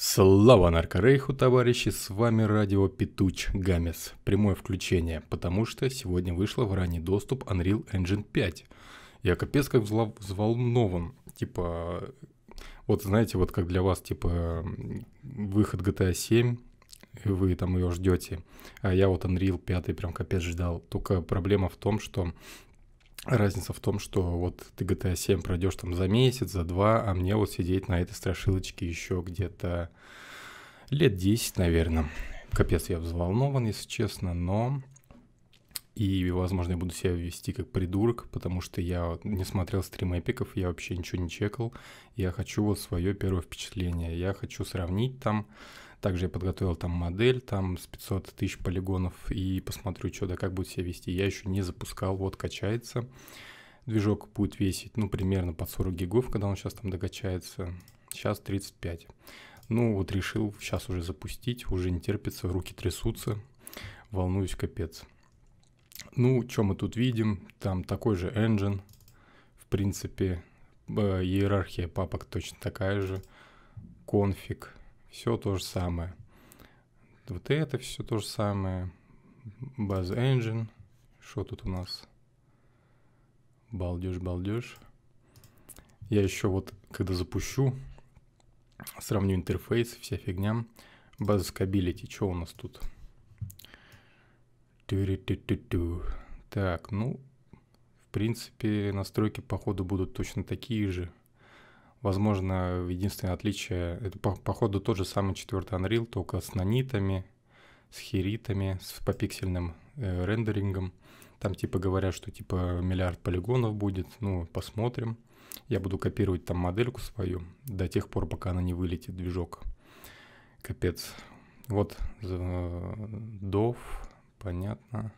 Слава Наркорейху, товарищи, с вами радио Петуч Гамес. Прямое включение, потому что сегодня вышло в ранний доступ Unreal Engine 5. Я капец как взволнован. Типа, вот знаете, вот как для вас, типа, выход GTA 7, вы там ее ждете. А я вот Unreal 5 прям капец ждал. Только проблема в том, что Разница в том, что вот ты GTA 7 пройдешь там за месяц, за два, а мне вот сидеть на этой страшилочке еще где-то лет 10, наверное. Капец, я взволнован, если честно, но... И, возможно, я буду себя вести как придурок, потому что я не смотрел стрим эпиков, я вообще ничего не чекал. Я хочу вот свое первое впечатление. Я хочу сравнить там также я подготовил там модель, там с 500 тысяч полигонов и посмотрю, что да как будет себя вести. Я еще не запускал, вот качается. Движок будет весить, ну, примерно под 40 гигов, когда он сейчас там докачается. Сейчас 35. Ну, вот решил сейчас уже запустить, уже не терпится, руки трясутся, волнуюсь капец. Ну, что мы тут видим? Там такой же engine, в принципе, э, иерархия папок точно такая же, конфиг, все то же самое. Вот это все то же самое. Buzz Engine. Что тут у нас? Балдеж, балдеж. Я еще вот, когда запущу, сравню интерфейс, вся фигня. Buzz Scability, что у нас тут? Так, ну, в принципе, настройки, походу, будут точно такие же. Возможно, единственное отличие, это по, по ходу тот же самый четвертый Unreal, только с нанитами, с херитами, с попиксельным э, рендерингом. Там типа говорят, что типа миллиард полигонов будет, ну, посмотрим. Я буду копировать там модельку свою до тех пор, пока она не вылетит, движок. Капец. Вот э, DOV, понятно.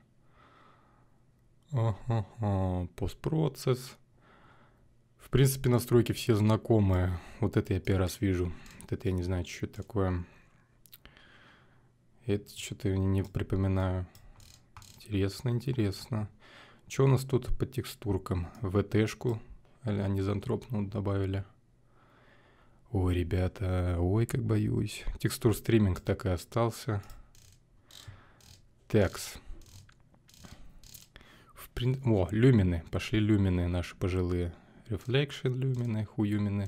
Ага, постпроцесс. В принципе, настройки все знакомые. Вот это я первый раз вижу. Вот это я не знаю, что такое. Это что-то не припоминаю. Интересно, интересно. Что у нас тут по текстуркам? ВТ-шку анизантропную добавили. Ой, ребята, ой, как боюсь. Текстур стриминг так и остался. Текс. В прин... О, люмины. Пошли люмины наши пожилые. Reflection Lumine, Huumine.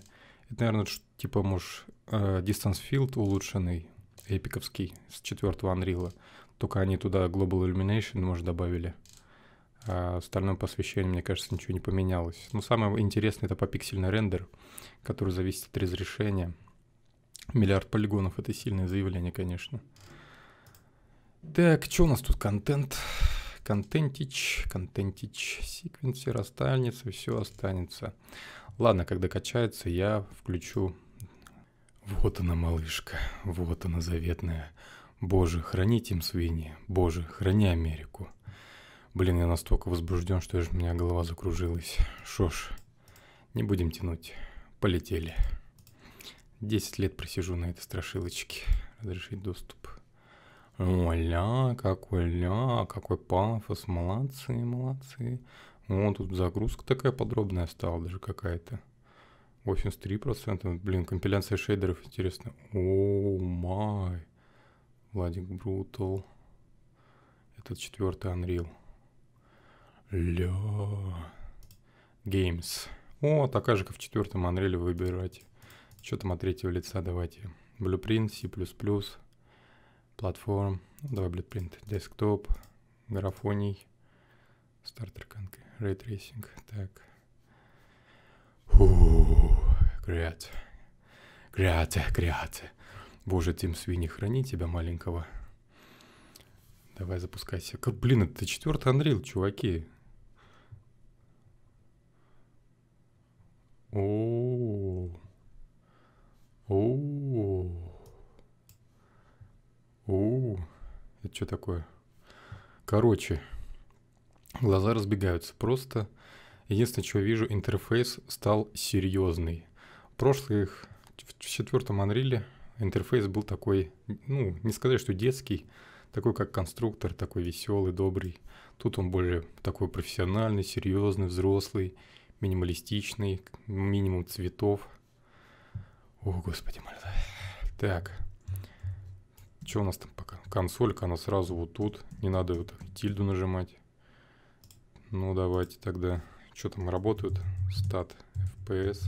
Это, наверное, типа, может, э, Distance Field улучшенный, эпиковский, с четвертого Unreal. Только они туда Global Illumination, может, добавили. А остальное посвящение, мне кажется, ничего не поменялось. Но самое интересное — это попиксельный рендер, который зависит от разрешения. Миллиард полигонов — это сильное заявление, конечно. Так, что у нас тут контент? контентич, контентич, секвенсер останется, все останется. Ладно, когда качается, я включу. Вот она, малышка, вот она, заветная. Боже, храните им свиньи, боже, храни Америку. Блин, я настолько возбужден, что же у меня голова закружилась. Шо ж, не будем тянуть. Полетели. Десять лет просижу на этой страшилочке. Разрешить доступ. Оля, ну, какой ля, какой пафос, молодцы, молодцы. О, тут загрузка такая подробная стала даже какая-то. 83%. Блин, компиляция шейдеров интересно. О, май. Владик Брутал. Этот четвертый Unreal. Ля. Games. О, такая же, как в четвертом Unreal выбирать. Что там от третьего лица давайте. Blueprint, C++ платформ, давай Blueprint, десктоп, графоний, стартер рейтрейсинг, так. Креация, креация, креация. Боже, Тим Свини, храни тебя маленького. Давай запускайся. как Блин, это четвертый Unreal, чуваки. все такое. Короче, глаза разбегаются просто. Единственное, что вижу, интерфейс стал серьезный. В прошлых, в четвертом Unreal интерфейс был такой, ну, не сказать, что детский, такой как конструктор, такой веселый, добрый. Тут он более такой профессиональный, серьезный, взрослый, минималистичный, минимум цветов. О, господи, мальда. Так, что у нас там пока? Консолька, она сразу вот тут. Не надо вот тильду нажимать. Ну, давайте тогда. Что там работают? Стат FPS.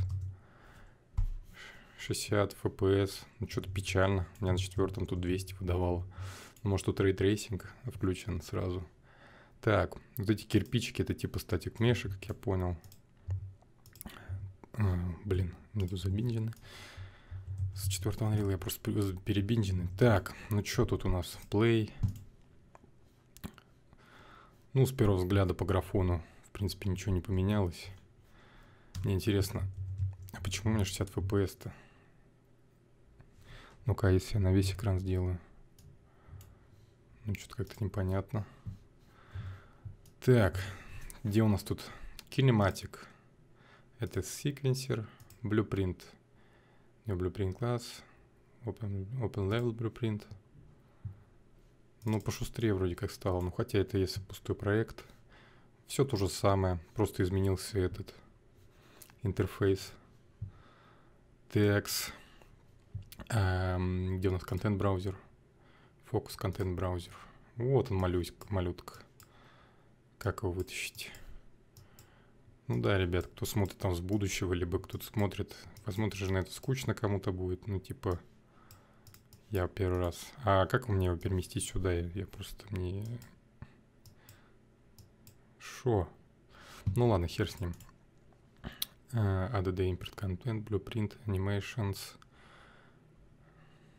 60 FPS. Ну, что-то печально. У меня на четвертом тут 200 выдавало. Ну, может, тут рейтрейсинг включен сразу. Так, вот эти кирпичики, это типа статик мешек, как я понял. А, блин, мне тут забинжены. С четвертого Unreal я просто перебинженный. Так, ну что тут у нас? Play. Ну, с первого взгляда по графону, в принципе, ничего не поменялось. Мне интересно, а почему у меня 60 FPS-то? Ну-ка, а если я на весь экран сделаю. Ну, что-то как-то непонятно. Так, где у нас тут кинематик? Это секвенсер, blueprint new blueprint class, open, open level blueprint. Ну, пошустрее вроде как стало, ну хотя это если пустой проект. Все то же самое, просто изменился этот интерфейс. TX, эм, где у нас контент-браузер, фокус контент-браузер. Вот он, малюсик, малютка. Как его вытащить? Ну да, ребят, кто смотрит там с будущего, либо кто-то смотрит, посмотришь на это скучно кому-то будет, ну типа я первый раз. А как мне его переместить сюда? Я просто не... Шо? Ну ладно, хер с ним. Uh, ADD Import Content, Blueprint, Animations.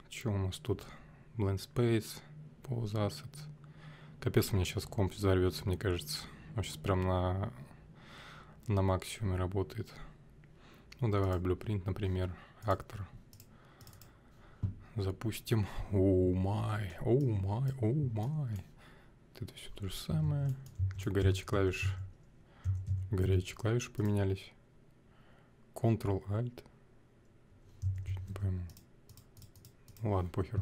Что у нас тут? Blend Space, Pause Asset. Капец, у меня сейчас комп взорвется, мне кажется. Он сейчас прям на на максимуме работает. Ну, давай Blueprint, например, актор. Запустим. О май, о май, о май. Это все то же самое. Че, горячие клавиши? Горячие клавиши поменялись. Ctrl-Alt. Чуть не пойму. Ну, ладно, похер.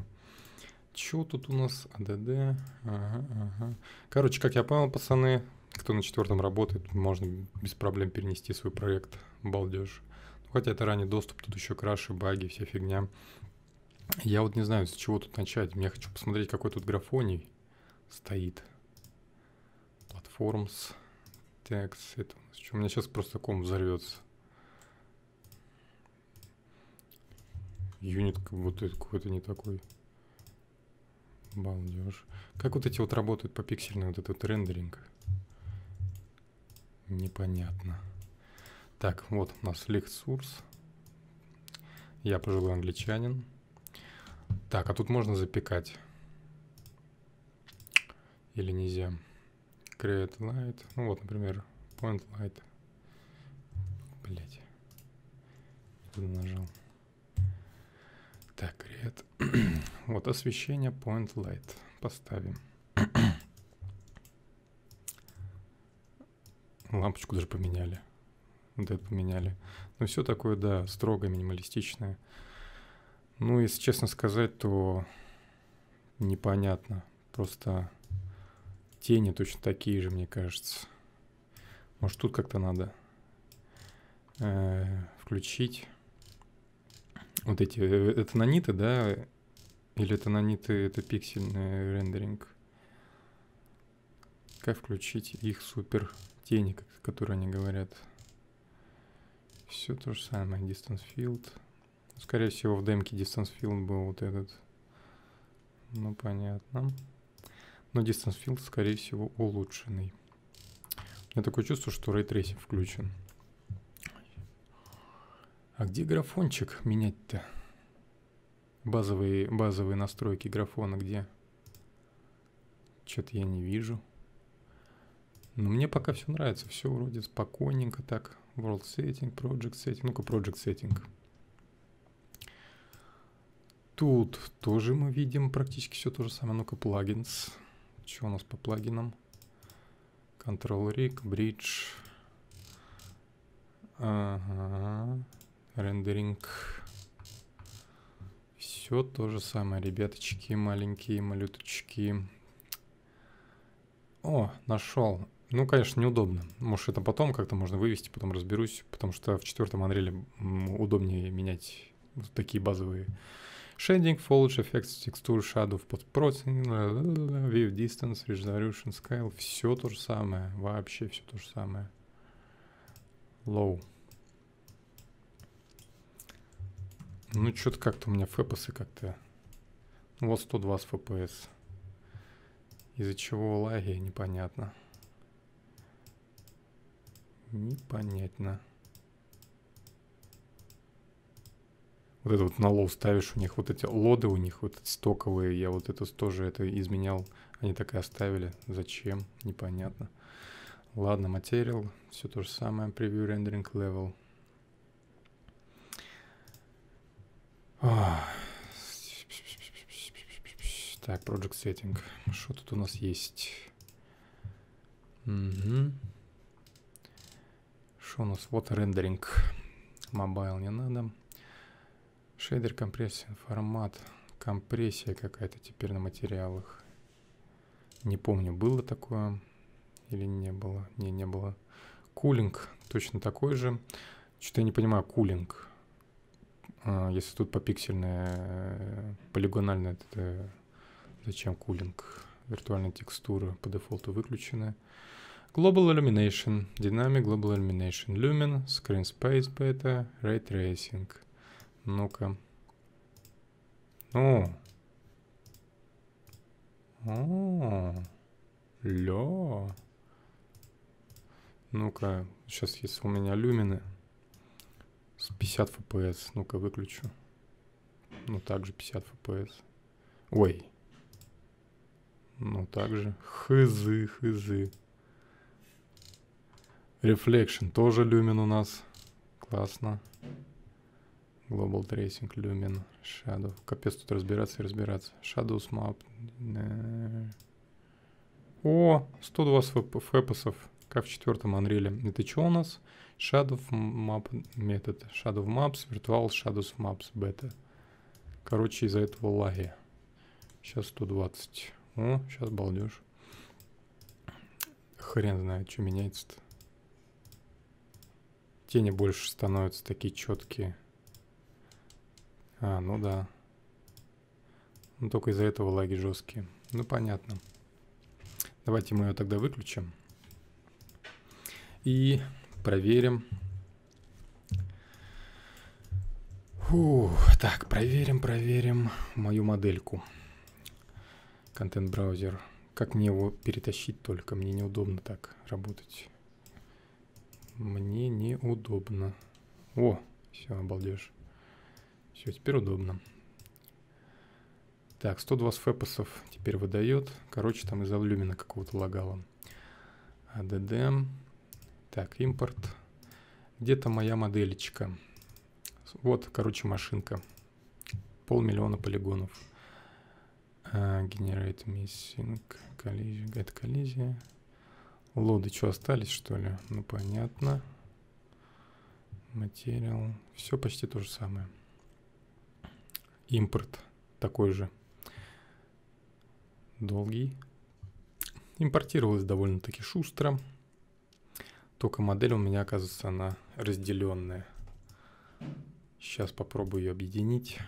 Че тут у нас? АДД. Ага, ага. Короче, как я понял, пацаны, кто на четвертом работает, можно без проблем перенести свой проект балдеж. Ну, хотя это ранний доступ, тут еще краши, баги, вся фигня. Я вот не знаю, с чего тут начать. Я хочу посмотреть, какой тут графоний стоит. Platforms, Text. Это у меня сейчас просто ком взорвется. Юнит как будто какой-то не такой. Балдеж. Как вот эти вот работают по пиксельному вот этот рендеринг? непонятно. Так, вот у нас лексурс. Я пожилой англичанин. Так, а тут можно запекать? Или нельзя? Create light. Ну вот, например, point light. Блять. Нажал. Так, create. вот освещение point light. Поставим. Лампочку даже поменяли. да, поменяли. Ну, все такое, да, строго минималистичное. Ну, если честно сказать, то непонятно. Просто тени точно такие же, мне кажется. Может, тут как-то надо э, включить вот эти... Э, это наниты, да? Или это наниты, это пиксельный рендеринг? песка включить их супер тени, которые они говорят. Все то же самое. Distance Field. Скорее всего, в демке Distance Field был вот этот. Ну, понятно. Но Distance Field, скорее всего, улучшенный. У меня такое чувство, что рейтрейсинг включен. А где графончик менять-то? Базовые, базовые настройки графона где? Что-то я не вижу. Но мне пока все нравится, все вроде спокойненько так. World Setting, Project Setting, ну-ка Project Setting. Тут тоже мы видим практически все то же самое. Ну-ка, плагинс. Что у нас по плагинам? Control Rig, Bridge. Ага. Рендеринг. Все то же самое, ребяточки, маленькие малюточки. О, нашел. Ну, конечно, неудобно. Может, это потом как-то можно вывести, потом разберусь, потому что в четвертом Unreal удобнее менять вот такие базовые Shading, Foliage, Effects, Texture, Shadow, Postprocessing, View Distance, Resolution, Scale. Все то же самое. Вообще все то же самое. Low. Ну, что-то как-то у меня фэпосы как-то... Ну, вот 120 FPS. Из-за чего лаги, непонятно. Непонятно. Вот это вот на лоу ставишь, у них вот эти лоды у них вот стоковые. Я вот это тоже это изменял. Они так и оставили. Зачем? Непонятно. Ладно, материал. Все то же самое. Preview rendering level. Так, project setting. Что тут у нас есть? Угу. Что у нас? Вот рендеринг. Мобайл не надо. Шейдер компрессия, формат. Компрессия какая-то теперь на материалах. Не помню, было такое или не было. Не, не было. Кулинг точно такой же. Что-то я не понимаю, кулинг. А, если тут попиксельное, э, полигональное, это э, зачем кулинг? Виртуальные текстуры по дефолту выключены. Global Illumination, Dynamic Global Illumination, Lumen, Screen Space Beta, Ray Tracing. Ну-ка. О. О. Лё. Ну-ка, сейчас есть у меня люмины с 50 FPS. Ну-ка, выключу. Ну, также 50 FPS. Ой. Ну, также. Хызы, хызы. Reflection тоже люмен у нас. Классно. Global Tracing, Lumen, Shadow. Капец тут разбираться и разбираться. Shadows Map. Э, О, 102 фэпосов, как в четвертом Unreal. Это что у нас? Shadow Map метод. Shadow Maps, Virtual Shadows Maps, бета. Короче, из-за этого лаги. Сейчас 120. О, сейчас балдеж. Хрен знает, что меняется-то. Тени больше становятся такие четкие. А, ну да. Ну, только из-за этого лаги жесткие. Ну, понятно. Давайте мы ее тогда выключим. И проверим. Фу, так, проверим, проверим мою модельку. Контент-браузер. Как мне его перетащить только? Мне неудобно так работать. Мне неудобно. О, все, обалдешь. Все, теперь удобно. Так, 120 фэпосов теперь выдает. Короче, там из-за люмина какого-то лагало. ADD. А эм. Так, импорт. Где-то моя моделечка. Вот, короче, машинка. Полмиллиона полигонов. Генерает uh, missing collision. Это коллизия. Лоды что, остались, что ли? Ну, понятно. Материал. Все почти то же самое. Импорт такой же. Долгий. Импортировалось довольно-таки шустро. Только модель у меня, оказывается, она разделенная. Сейчас попробую ее объединить.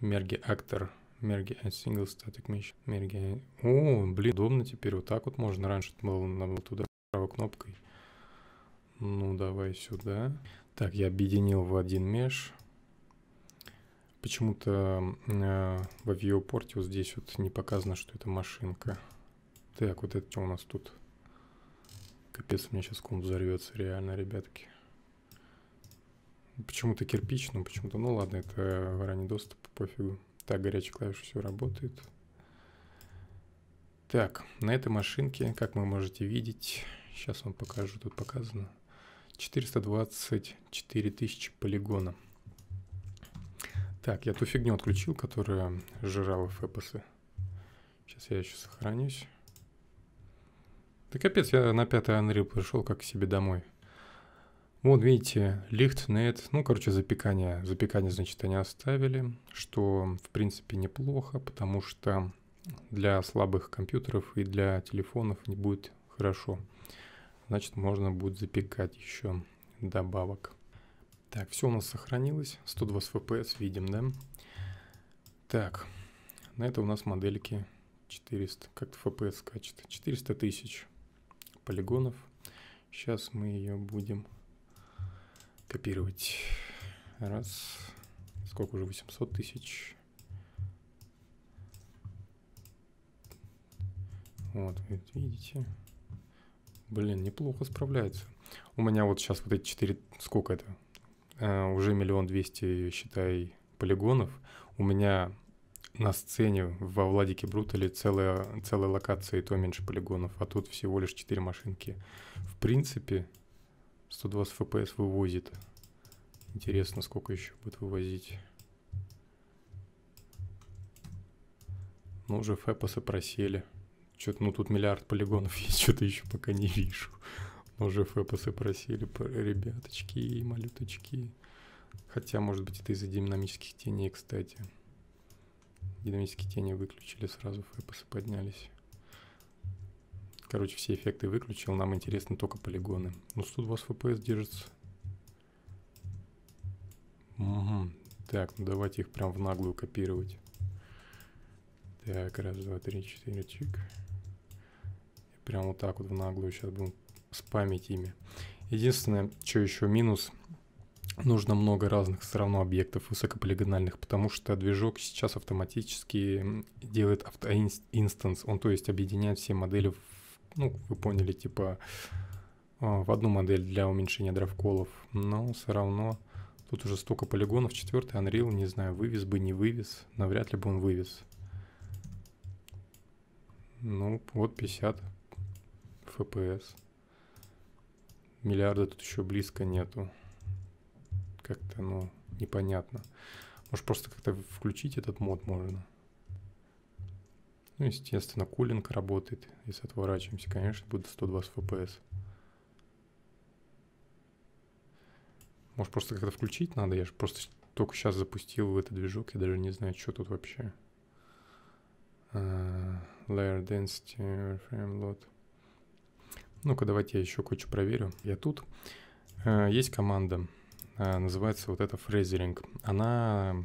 Мерги Актор Merge at Single Static Mesh. Merge... О, блин, удобно теперь. Вот так вот можно. Раньше было, надо было туда правой кнопкой. Ну, давай сюда. Так, я объединил в один меш. Почему-то э, в авиапорте вот здесь вот не показано, что это машинка. Так, вот это что у нас тут? Капец, у меня сейчас комп взорвется, реально, ребятки. Почему-то кирпич, ну почему-то, ну ладно, это ранний доступ, пофигу. Так, горячая клавиша все работает. Так, на этой машинке, как вы можете видеть, сейчас вам покажу, тут показано, 424 тысячи полигона. Так, я ту фигню отключил, которая жрала фэпосы. Сейчас я еще сохранюсь. Да капец, я на пятый Unreal пришел как к себе домой. Вот видите, лихт, нет, ну короче запекание. Запекание, значит, они оставили, что в принципе неплохо, потому что для слабых компьютеров и для телефонов не будет хорошо. Значит, можно будет запекать еще добавок. Так, все у нас сохранилось. 120 FPS видим, да? Так, на это у нас модельки 400. Как-то FPS скачет. 400 тысяч полигонов. Сейчас мы ее будем копировать. Раз. Сколько уже? 800 тысяч. Вот, видите. Блин, неплохо справляется. У меня вот сейчас вот эти 4... Сколько это? Э, уже миллион двести, считай, полигонов. У меня на сцене во Владике Брутале целая, целая локация, и то меньше полигонов, а тут всего лишь 4 машинки. В принципе, 120 FPS вывозит. Интересно, сколько еще будет вывозить. Ну, уже фэпосы просели. Что-то, ну, тут миллиард полигонов есть, что-то еще пока не вижу. Но уже фэпосы просели, ребяточки и малюточки. Хотя, может быть, это из-за динамических теней, кстати. Динамические тени выключили, сразу фэпосы поднялись. Короче, все эффекты выключил, нам интересны только полигоны. Ну, 120 FPS держится. Угу. Так, ну давайте их прям в наглую копировать. Так, раз, два, три, четыре, чик. И прям вот так вот в наглую сейчас будем спамить ими. Единственное, что еще минус, нужно много разных все равно объектов высокополигональных, потому что движок сейчас автоматически делает автоинстанс, он то есть объединяет все модели ну, вы поняли, типа а, в одну модель для уменьшения дравколов, но все равно тут уже столько полигонов, четвертый Unreal, не знаю, вывез бы, не вывез, навряд ли бы он вывез. Ну, вот 50 FPS. Миллиарда тут еще близко нету. Как-то, ну, непонятно. Может, просто как-то включить этот мод можно. Ну, естественно, кулинг работает. Если отворачиваемся, конечно, будет 120 FPS. Может, просто как-то включить надо? Я же просто только сейчас запустил этот движок. Я даже не знаю, что тут вообще. Uh, layer density, frame load. Ну-ка, давайте я еще кое-что проверю. Я тут. Uh, есть команда. Uh, называется вот это фрезеринг. Она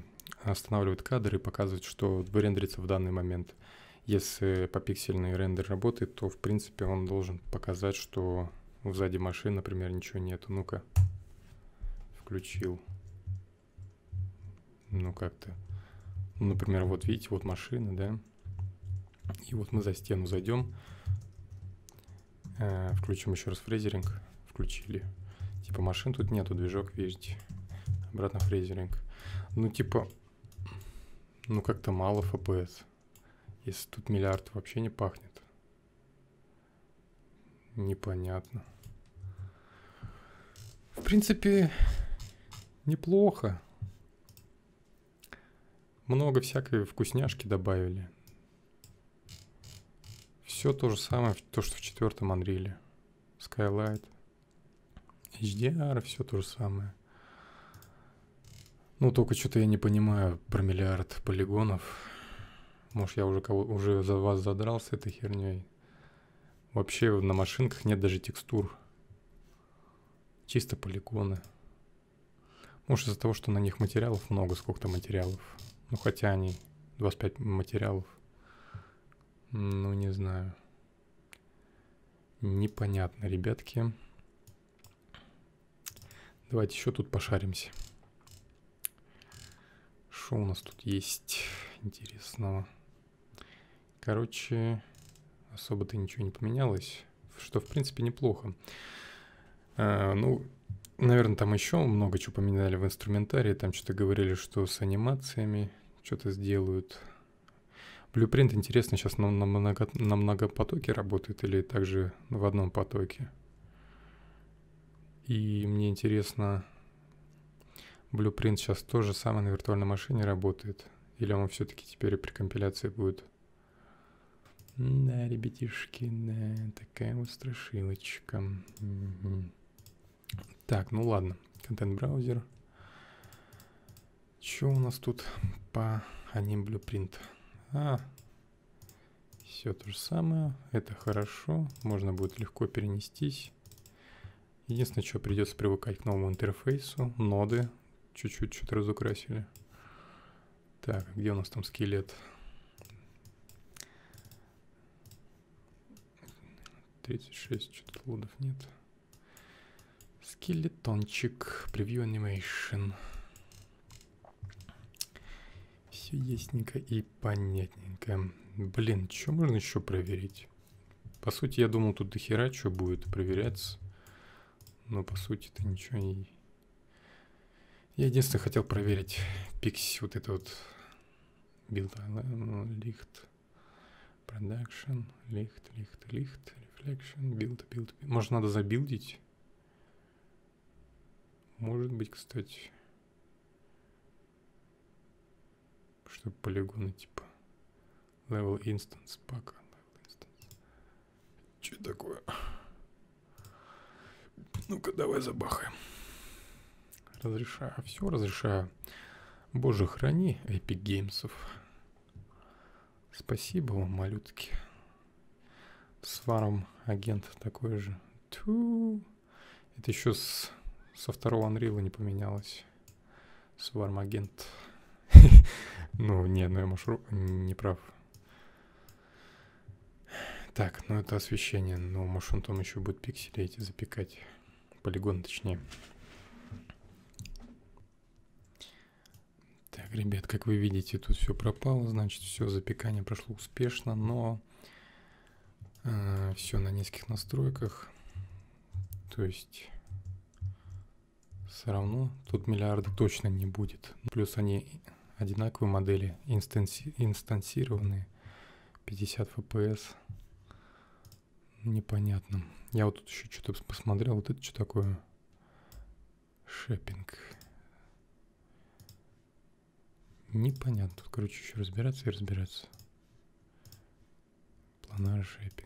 останавливает кадры и показывает, что вырендерится в данный момент. Uh, если попиксельный рендер работает, то в принципе он должен показать, что сзади машин, например, ничего нету. Ну-ка, включил. Ну как-то. Ну, например, вот видите, вот машина, да. И вот мы за стену зайдем. Э, включим еще раз фрезеринг. Включили. Типа машин тут нету, движок, видите. Обратно фрезеринг. Ну, типа, ну как-то мало FPS. Если тут миллиард вообще не пахнет. Непонятно. В принципе, неплохо. Много всякой вкусняшки добавили. Все то же самое, то, что в четвертом Unreal. Skylight. HDR, все то же самое. Ну, только что-то я не понимаю про миллиард полигонов. Может, я уже кого уже за вас задрал с этой херней. Вообще на машинках нет даже текстур. Чисто полигоны. Может, из-за того, что на них материалов много, сколько-то материалов. Ну, хотя они 25 материалов. Ну, не знаю. Непонятно, ребятки. Давайте еще тут пошаримся. Что у нас тут есть интересного? Короче, особо-то ничего не поменялось, что, в принципе, неплохо. А, ну, наверное, там еще много чего поменяли в инструментарии. Там что-то говорили, что с анимациями что-то сделают. Блюпринт, интересно, сейчас на, на, много, на многопотоке работает или также в одном потоке? И мне интересно, Blueprint сейчас тоже самое на виртуальной машине работает? Или он все-таки теперь при компиляции будет да, ребятишки, да, такая вот страшилочка. Угу. Так, ну ладно, контент-браузер. Что у нас тут по Anim Blueprint? А, все то же самое, это хорошо, можно будет легко перенестись. Единственное, что придется привыкать к новому интерфейсу, ноды чуть-чуть что-то разукрасили. Так, где у нас там скелет? Скелет. 36, что-то лодов нет. Скелетончик, превью анимейшн. Все ясненько и понятненько. Блин, что можно еще проверить? По сути, я думал, тут дохера что будет проверяться. Но по сути-то ничего не... Я единственное хотел проверить пикси, вот это вот build лихт, продакшн лихт, лихт, лихт Collection, build, build, build. Может, надо забилдить? Может быть, кстати. чтобы полигоны типа. Level instance пока. Level Че такое? Ну-ка, давай забахаем. Разрешаю. А Все разрешаю. Боже, храни Epic Games. Спасибо вам, малютки. Сваром агент такой же. Ту. Это еще с, со второго Unreal не поменялось. Сварм агент. Ну, не, ну я машу не прав. Так, ну это освещение. Ну, может он там еще будет пиксели эти запекать. Полигон, точнее. Так, ребят, как вы видите, тут все пропало, значит, все запекание прошло успешно, но Э, все на низких настройках. То есть все равно тут миллиарда точно не будет. Плюс они одинаковые модели, инстанси инстансированные, 50 FPS. Непонятно. Я вот тут еще что-то посмотрел, вот это что такое? Шеппинг. Непонятно. Тут, короче, еще разбираться и разбираться. Lunar Shaping.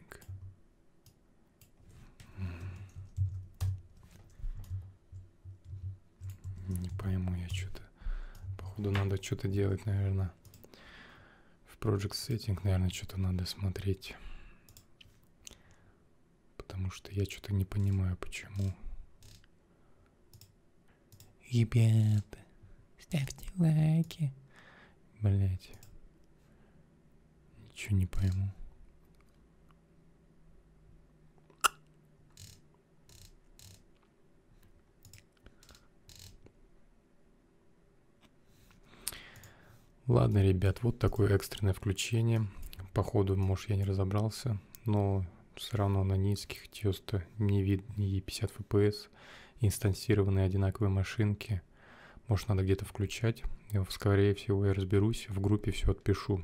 Не пойму я что-то. Походу надо что-то делать, наверное. В Project Setting, наверное, что-то надо смотреть. Потому что я что-то не понимаю, почему. Ребята, ставьте лайки. Блять. Ничего не пойму. Ладно, ребят, вот такое экстренное включение. Походу, может, я не разобрался, но все равно на низких 90 не видно и 50 FPS, инстансированные одинаковые машинки. Может, надо где-то включать. Я Скорее всего, я разберусь, в группе все отпишу.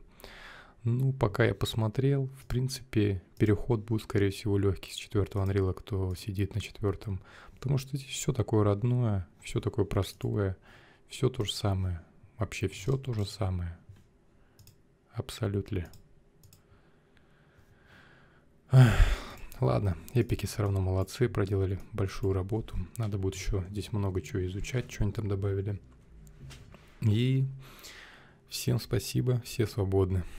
Ну, пока я посмотрел, в принципе, переход будет, скорее всего, легкий с четвертого Unreal, кто сидит на четвертом. Потому что здесь все такое родное, все такое простое, все то же самое. Вообще все то же самое. Абсолютно. Ладно, эпики все равно молодцы, проделали большую работу. Надо будет еще здесь много чего изучать, что они там добавили. И всем спасибо, все свободны.